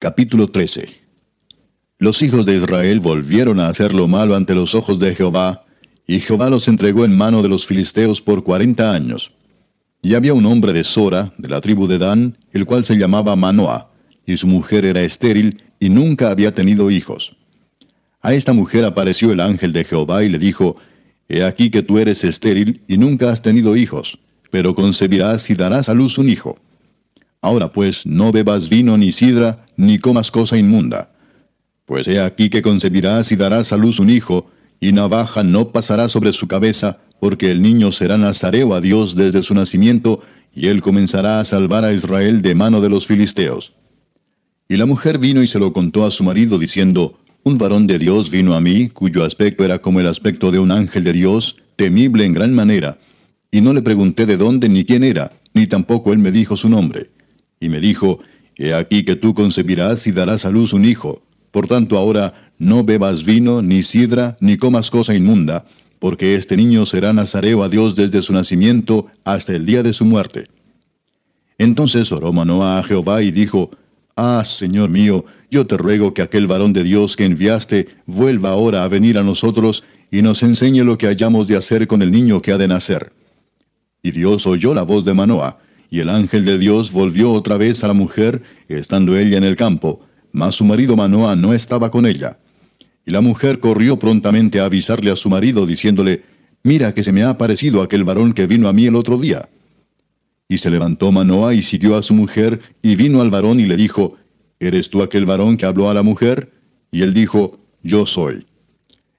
Capítulo 13 Los hijos de Israel volvieron a hacer lo malo ante los ojos de Jehová, y Jehová los entregó en mano de los filisteos por cuarenta años. Y había un hombre de Sora, de la tribu de Dan, el cual se llamaba Manoah, y su mujer era estéril, y nunca había tenido hijos. A esta mujer apareció el ángel de Jehová y le dijo, He aquí que tú eres estéril y nunca has tenido hijos, pero concebirás y darás a luz un hijo. Ahora pues, no bebas vino ni sidra, ni comas cosa inmunda. Pues he aquí que concebirás y darás a luz un hijo, y navaja no pasará sobre su cabeza, porque el niño será nazareo a Dios desde su nacimiento, y él comenzará a salvar a Israel de mano de los filisteos. Y la mujer vino y se lo contó a su marido, diciendo, Un varón de Dios vino a mí, cuyo aspecto era como el aspecto de un ángel de Dios, temible en gran manera, y no le pregunté de dónde ni quién era, ni tampoco él me dijo su nombre. Y me dijo, He aquí que tú concebirás y darás a luz un hijo. Por tanto ahora no bebas vino, ni sidra, ni comas cosa inmunda, porque este niño será nazareo a Dios desde su nacimiento hasta el día de su muerte. Entonces oró Manoah a Jehová y dijo, Ah, Señor mío, yo te ruego que aquel varón de Dios que enviaste vuelva ahora a venir a nosotros y nos enseñe lo que hayamos de hacer con el niño que ha de nacer. Y Dios oyó la voz de Manoah, y el ángel de Dios volvió otra vez a la mujer, estando ella en el campo, mas su marido Manoa no estaba con ella. Y la mujer corrió prontamente a avisarle a su marido, diciéndole, Mira que se me ha aparecido aquel varón que vino a mí el otro día. Y se levantó Manoa y siguió a su mujer, y vino al varón y le dijo, ¿Eres tú aquel varón que habló a la mujer? Y él dijo, Yo soy.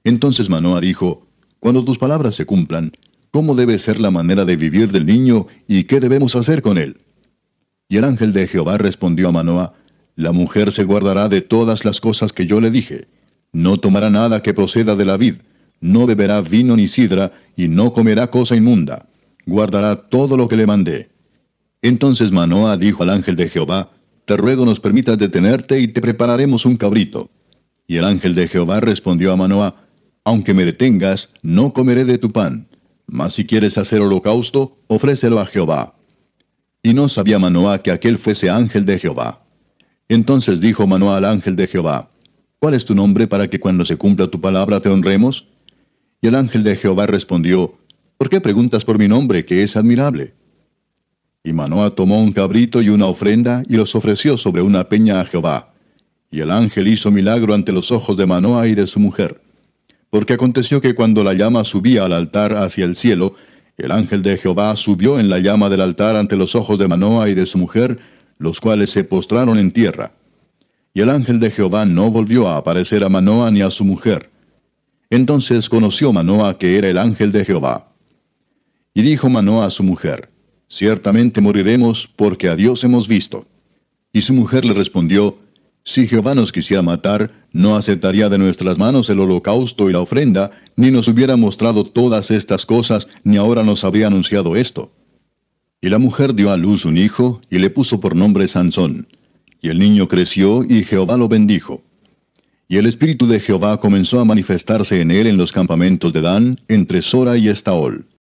Entonces Manoa dijo, Cuando tus palabras se cumplan, cómo debe ser la manera de vivir del niño y qué debemos hacer con él. Y el ángel de Jehová respondió a Manoah, La mujer se guardará de todas las cosas que yo le dije. No tomará nada que proceda de la vid, no beberá vino ni sidra, y no comerá cosa inmunda. Guardará todo lo que le mandé. Entonces Manoah dijo al ángel de Jehová, Te ruego nos permitas detenerte y te prepararemos un cabrito. Y el ángel de Jehová respondió a Manoah, Aunque me detengas, no comeré de tu pan mas si quieres hacer holocausto, ofrécelo a Jehová. Y no sabía Manoá que aquel fuese ángel de Jehová. Entonces dijo Manoá al ángel de Jehová, ¿Cuál es tu nombre para que cuando se cumpla tu palabra te honremos? Y el ángel de Jehová respondió, ¿Por qué preguntas por mi nombre, que es admirable? Y Manoá tomó un cabrito y una ofrenda y los ofreció sobre una peña a Jehová. Y el ángel hizo milagro ante los ojos de Manoá y de su mujer porque aconteció que cuando la llama subía al altar hacia el cielo, el ángel de Jehová subió en la llama del altar ante los ojos de Manoa y de su mujer, los cuales se postraron en tierra. Y el ángel de Jehová no volvió a aparecer a Manoa ni a su mujer. Entonces conoció Manoa que era el ángel de Jehová. Y dijo Manoa a su mujer, Ciertamente moriremos porque a Dios hemos visto. Y su mujer le respondió, si Jehová nos quisiera matar, no aceptaría de nuestras manos el holocausto y la ofrenda, ni nos hubiera mostrado todas estas cosas, ni ahora nos habría anunciado esto. Y la mujer dio a luz un hijo, y le puso por nombre Sansón. Y el niño creció, y Jehová lo bendijo. Y el espíritu de Jehová comenzó a manifestarse en él en los campamentos de Dan, entre Sora y Estaol.